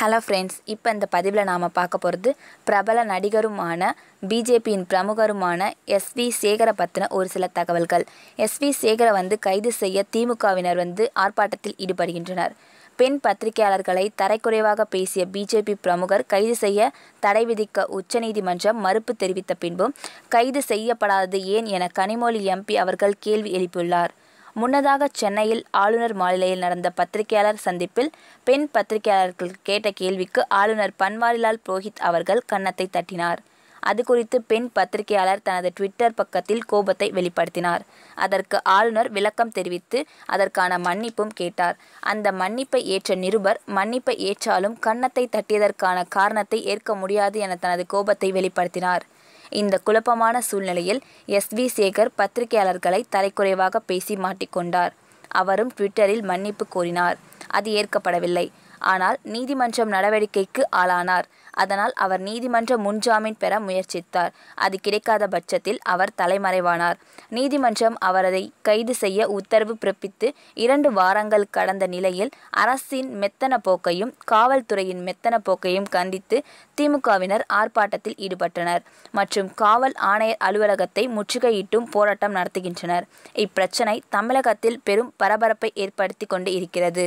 hello friends இப்போ இந்த பதிவில் நாம் பார்க்க போகிறது பிரபல நடிகருமான பிஜேபியின் பிரமுகருமான எஸ் வி சேகரை பற்றின ஒரு சில தகவல்கள் எஸ் வி சேகரை வந்து கைது செய்ய திமுகவினர் வந்து ஆர்ப்பாட்டத்தில் ஈடுபடுகின்றனர் பெண் பத்திரிகையாளர்களை தரைக்குறைவாக பேசிய பிஜேபி பிரமுகர் கைது செய்ய தடை விதிக்க உச்சநீதிமன்றம் மறுப்பு தெரிவித்த பின்பும் கைது செய்யப்படாதது ஏன் என கனிமொழி எம்பி அவர்கள் கேள்வி எழுப்பியுள்ளார் முன்னதாக சென்னையில் ஆளுநர் மாளிகையில் நடந்த பத்திரிகையாளர் சந்திப்பில் பெண் பத்திரிகையாளர்கள் கேட்ட கேள்விக்கு ஆளுநர் பன்வாரிலால் புரோஹித் அவர்கள் கன்னத்தை தட்டினார் அது குறித்து பெண் பத்திரிகையாளர் தனது ட்விட்டர் பக்கத்தில் கோபத்தை வெளிப்படுத்தினார் அதற்கு ஆளுநர் விளக்கம் தெரிவித்து அதற்கான மன்னிப்பும் கேட்டார் அந்த மன்னிப்பை ஏற்ற நிருபர் மன்னிப்பை ஏற்றாலும் கன்னத்தை தட்டியதற்கான காரணத்தை ஏற்க முடியாது என தனது கோபத்தை வெளிப்படுத்தினார் இந்த குழப்பமான சூழ்நிலையில் எஸ் வி சேகர் பத்திரிகையாளர்களை தரைக்குறைவாக பேசி மாட்டிக்கொண்டார் அவரும் ட்விட்டரில் மன்னிப்பு கோரினார் அது ஏற்கப்படவில்லை ஆனால் நீதிமன்றம் நடவடிக்கைக்கு ஆளானார் அதனால் அவர் நீதிமன்ற முன்ஜாமீன் பெற முயற்சித்தார் அது கிடைக்காத பட்சத்தில் அவர் தலைமறைவானார் நீதிமன்றம் அவரதை கைது செய்ய உத்தரவு பிறப்பித்து இரண்டு வாரங்கள் கடந்த நிலையில் அரசின் மெத்தன போக்கையும் காவல்துறையின் மெத்தன போக்கையும் கண்டித்து திமுகவினர் ஆர்ப்பாட்டத்தில் ஈடுபட்டனர் மற்றும் காவல் ஆணையர் அலுவலகத்தை முற்றுகையிட்டும் போராட்டம் நடத்துகின்றனர் இப்பிரச்சனை தமிழகத்தில் பெரும் பரபரப்பை ஏற்படுத்தி கொண்டு இருக்கிறது